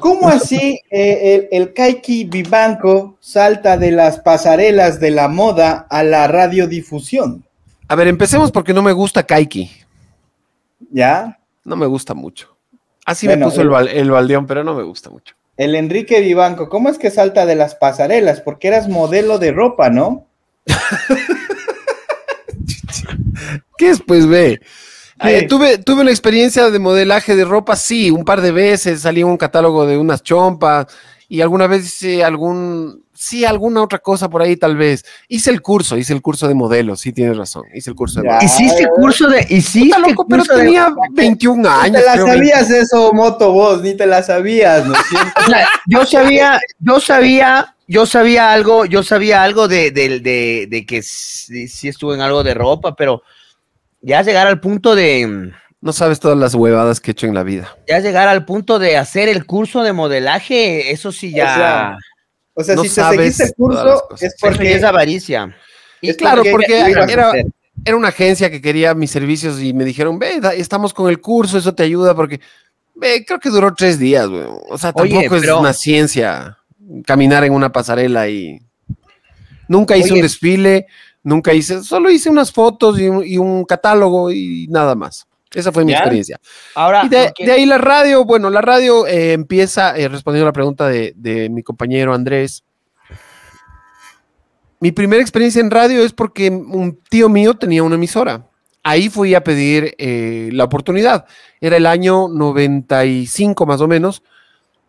¿Cómo así eh, el, Kaiki Vivanco salta de las pasarelas de la moda a la radiodifusión? A ver, empecemos porque no me gusta Kaiki. ¿Ya? No me gusta mucho. Así me puso el, el, baldeón, pero no me gusta mucho. El Enrique Vivanco, ¿cómo es que salta de las pasarelas? Porque eras modelo de ropa, ¿no? ¿Qué es, pues, ve? Eh, tuve, tuve una experiencia de modelaje de ropa, sí, un par de veces salí en un catálogo de unas chompas y alguna vez hice algún, sí, alguna otra cosa por ahí tal vez. Hice el curso, hice el curso de modelo, sí tienes razón, hice el curso de modelo. Hiciste curso de, hiciste Puta, loco, pero tenía 21 años. Ni te la sabías eso, Moto, vos, ni te la sabías, ¿no? yo sabía, yo sabía yo sabía algo, yo sabía algo de, de, de, de que si sí, estuve en algo de ropa, pero ya llegar al punto de... Mm, no sabes todas las huevadas que he hecho en la vida. Ya llegar al punto de hacer el curso de modelaje, eso sí ya... O sea, si te seguiste el curso es porque... es avaricia. Y claro, porque, era, una agencia que quería mis servicios y me dijeron, ve, estamos con el curso, eso te ayuda porque... ve, creo que duró tres días, güey. O sea, tampoco es una ciencia caminar en una pasarela y... Nunca hice un desfile, Nunca hice, solo hice unas fotos y un, catálogo y nada más. Esa fue mi experiencia. Ahora, de, ahí la radio, bueno, la radio eh, empieza eh, respondiendo a la pregunta de, mi compañero Andrés. Mi primera experiencia en radio es porque un tío mío tenía una emisora. Ahí fui a pedir eh, la oportunidad. Era el año 95 más o menos.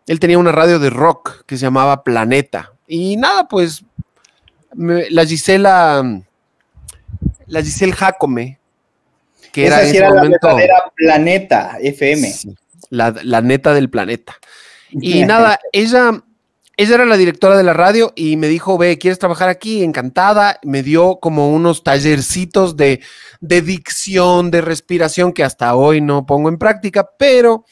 Él tenía una radio de rock que se llamaba Planeta. Y nada, pues la Gisela, la Gisela Jacome, que era, la verdadera planeta FM. la, neta del planeta. Y nada, ella, era la directora de la radio y me dijo, ve, ¿quieres trabajar aquí? Encantada. Me dio como unos tallercitos de, de dicción, de respiración, que hasta hoy no pongo en práctica, pero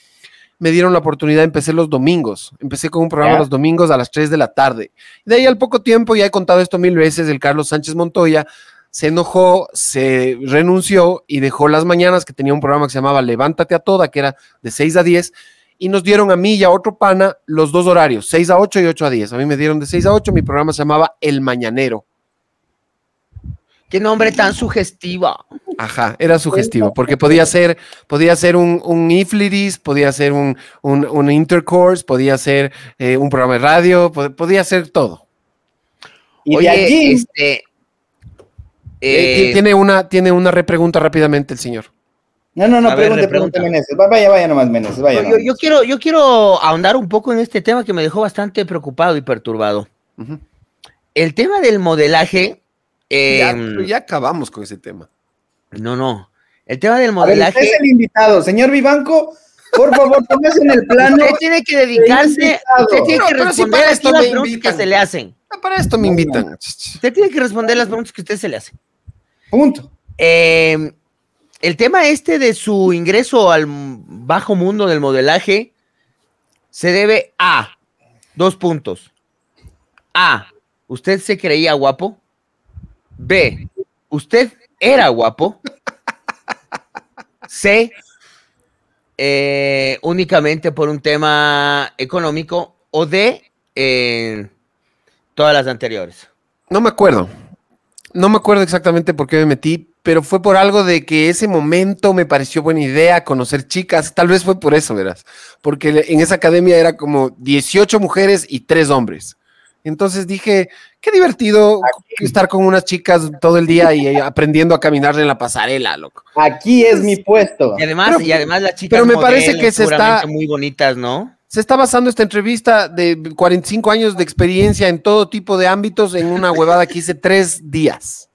me dieron la oportunidad, empecé los domingos, empecé con un programa los domingos a las 3 de la tarde. De ahí al poco tiempo, ya he contado esto mil veces, el Carlos Sánchez Montoya se enojó, se renunció y dejó las mañanas que tenía un programa que se llamaba Levántate a Toda, que era de 6 a 10, y nos dieron a mí y a otro pana los dos horarios, 6 a 8 y 8 a 10. A mí me dieron de 6 a 8, mi programa se llamaba El Mañanero. Qué nombre tan sugestivo. Ajá, era sugestivo, porque podía ser, podía ser un, un podía ser un, un, intercourse, podía ser eh, un programa de radio, podía ser todo. Y allí, este, eh, eh, tiene una, tiene una repregunta rápidamente el señor. No, no, no, pregunte, pregunte, Meneses. Vaya, vaya nomás, Meneses, vaya. yo, quiero, yo quiero ahondar un poco en este tema que me dejó bastante preocupado y perturbado. El tema del modelaje. ya em, acabamos con ese tema. No, no. El tema del modelaje. usted es el invitado, señor Vivanco. Por favor, póngase en el plano. Usted tiene que dedicarse, usted tiene que responder a las preguntas que se le hacen. para esto me invitan. Usted tiene que responder las preguntas que usted se le hace. Punto. Em, el tema este de su ingreso al bajo mundo del modelaje se debe a dos puntos. A. Usted se creía guapo. B. Usted era guapo. C, eh, únicamente por un tema económico. O de eh, todas las anteriores. No me acuerdo. No me acuerdo exactamente por qué me metí, pero fue por algo de que ese momento me pareció buena idea conocer chicas. Tal vez fue por eso, verás. Porque en esa academia era como 18 mujeres y 3 hombres. Entonces dije, qué divertido estar con unas chicas todo el día y eh, aprendiendo a caminar en la pasarela, loco. Aquí es mi puesto. Y además, y además las chicas pero me parece que se está muy bonitas, ¿no? Se está basando esta entrevista de 45 años de experiencia en todo tipo de ámbitos en una huevada que hice tres días.